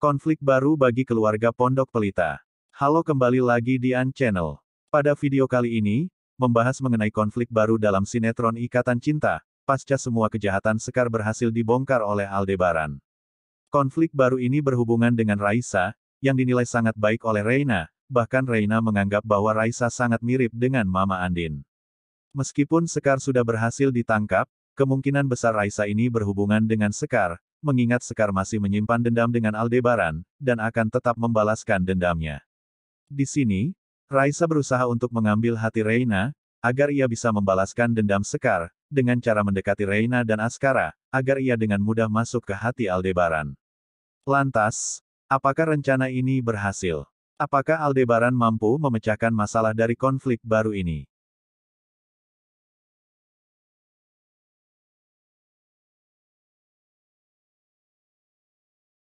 Konflik baru bagi keluarga Pondok Pelita. Halo kembali lagi di An Channel. Pada video kali ini, membahas mengenai konflik baru dalam sinetron Ikatan Cinta, pasca semua kejahatan Sekar berhasil dibongkar oleh Aldebaran. Konflik baru ini berhubungan dengan Raisa, yang dinilai sangat baik oleh Reina, bahkan Reina menganggap bahwa Raisa sangat mirip dengan Mama Andin. Meskipun Sekar sudah berhasil ditangkap, kemungkinan besar Raisa ini berhubungan dengan Sekar, mengingat Sekar masih menyimpan dendam dengan Aldebaran, dan akan tetap membalaskan dendamnya. Di sini, Raisa berusaha untuk mengambil hati Reina, agar ia bisa membalaskan dendam Sekar, dengan cara mendekati Reina dan Askara, agar ia dengan mudah masuk ke hati Aldebaran. Lantas, apakah rencana ini berhasil? Apakah Aldebaran mampu memecahkan masalah dari konflik baru ini?